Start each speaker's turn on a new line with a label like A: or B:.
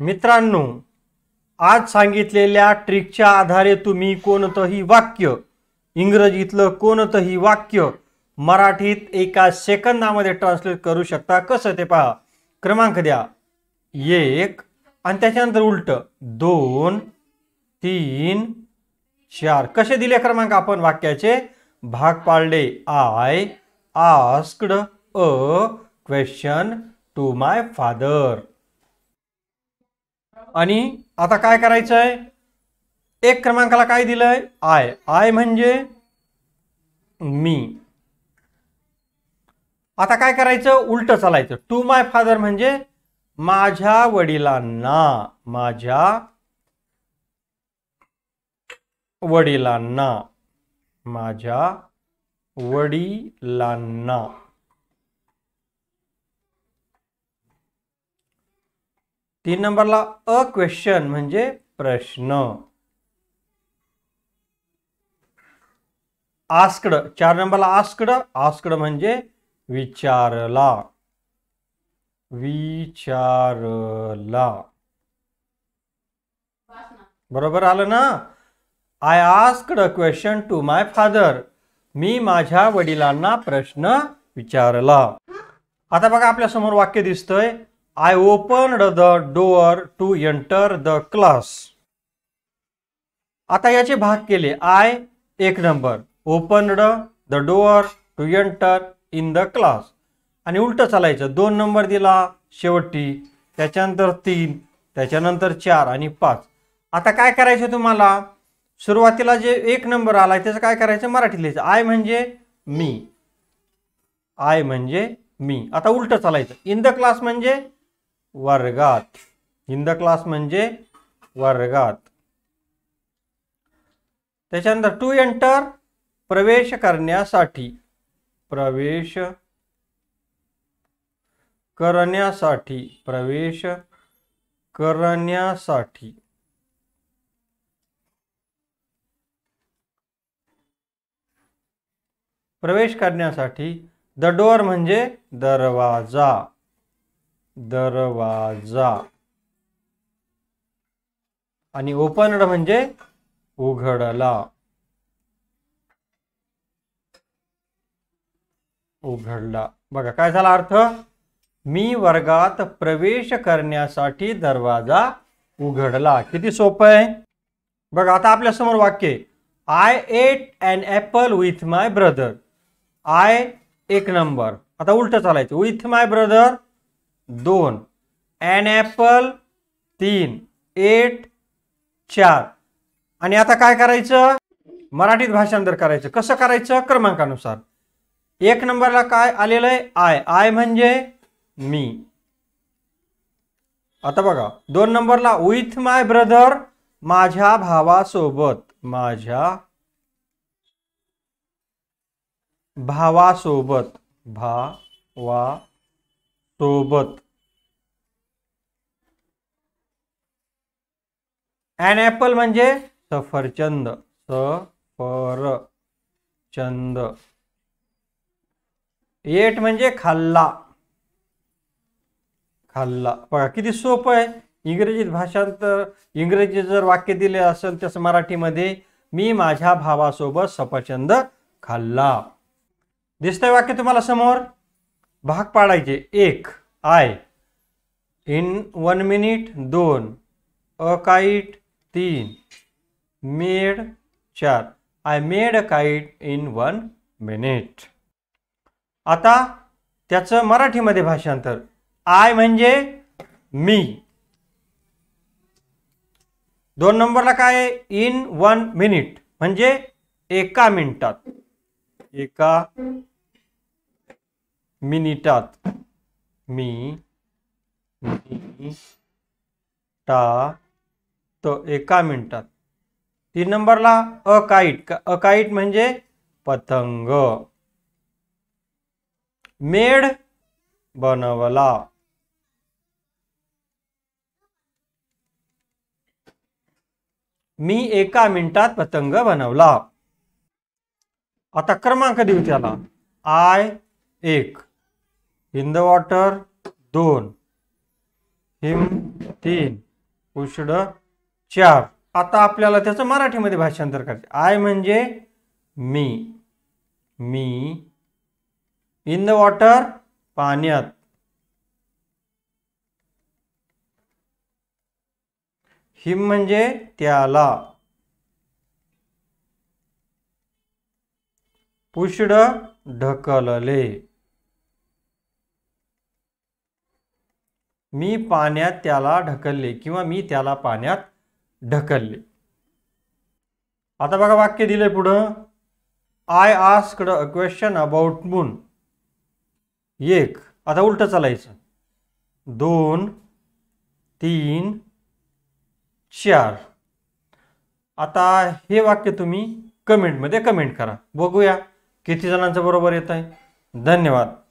A: मित्रांनो आज सांगितलेल्या ट्रिकच्या आधारे तुम्ही कोणतंही वाक्य इंग्रजीतलं कोणतंही वाक्य मराठीत एका सेकंदामध्ये ट्रान्सलेट करू शकता कसं ते पहा क्रमांक द्या एक आणि त्याच्यानंतर उलट दोन तीन चार कसे दिले क्रमांक आपण वाक्याचे भाग पाळले I asked a question to my father आणि आता काय करायचं आहे एक क्रमांकाला काय दिलं आहे आय आय म्हणजे मी आता काय करायचं उलट चालायचं टू माय फादर म्हणजे माझ्या वडिलांना माझ्या वडिलांना माझ्या वडिलांना तीन नंबरला अ क्वेश्चन म्हणजे प्रश्न आस्कड चार नंबरला आस्कड आस्कड म्हणजे विचारला विचारला बरोबर आलं ना I asked question to my father मी माझ्या वडिलांना प्रश्न विचारला आता बघा आपल्या समोर वाक्य दिसतंय I opened the door to enter the class. आता याचे भाग केले आय एक नंबर opened the door to enter in the class आणि उलटं चालायचं दोन नंबर दिला शेवटी त्याच्यानंतर तीन त्याच्यानंतर चार आणि पाच आता काय करायचं तुम्हाला सुरुवातीला जे एक नंबर आला त्याचं काय करायचं मराठीत लिहायचं आय म्हणजे मी आय म्हणजे मी आता उलटं चालायचं इन द क्लास म्हणजे वर्गात इन द क्लास म्हणजे वर्गात त्याच्यानंतर टू एंटर प्रवेश करण्यासाठी प्रवेश करण्यासाठी प्रवेश करण्यासाठी प्रवेश करण्यासाठी द डोअर म्हणजे दरवाजा दरवाजा आणि ओपनड म्हणजे उघडला उघडला बघा काय झाला अर्थ मी वर्गात प्रवेश करण्यासाठी दरवाजा उघडला किती सोपं आहे बघा आता आपल्या समोर वाक्य I ate and apple with my brother I एक नंबर आता उलट चालायचं विथ माय ब्रदर दोन एन ॲपल तीन एट चार आणि आता काय करायचं मराठीत भाषांतर करायचं कसं करायचं क्रमांकानुसार एक नंबरला काय आलेलं आहे आय आय म्हणजे मी आता बघा दोन नंबरला विथ माय ब्रदर माझ्या भावासोबत माझ्या भावासोबत भा वा सोबत अन ॲपल म्हणजे सफरचंद सफरचंद एट म्हणजे खाल्ला खाल्ला बघा किती सोपं आहे इंग्रजीत भाषांतर इंग्रजी जर वाक्य दिले असेल तर मराठीमध्ये मी माझ्या भावासोबत सफरचंद खाल्ला दिसतंय वाक्य तुम्हाला समोर भाग पाडायचे एक आय इन वन मिनिट दोन अ काईट तीन मेड चार I made a kite in one minute आता त्याचं मराठीमध्ये भाषांतर आय म्हणजे मी दोन नंबरला काय इन वन मिनिट म्हणजे एका मिनिटात एका मिनिटात मी टा तो एका मिनिटात तीन नंबरला अकाईट अकाईट म्हणजे पतंग मेड बनवला मी एका मिनिटात पतंग बनवला आता क्रमांक देऊ त्याला आय एक इन द वॉटर दोन हिम तीन उष्ण चार आता आपल्याला त्याचं मराठीमध्ये भाषांतर करायचं आय म्हणजे मी मी इन द वॉटर पाण्यात हिम म्हणजे त्याला पुष्ड ढकलले मी पाण्यात त्याला ढकलले किंवा मी त्याला पाण्यात ढकलले आता बघा वाक्य दिले पुढं I asked a question about moon एक आता उलट चालायचं दोन तीन चार आता हे वाक्य तुम्ही कमेंटमध्ये कमेंट करा बघूया किती जणांचं बरोबर येत आहे धन्यवाद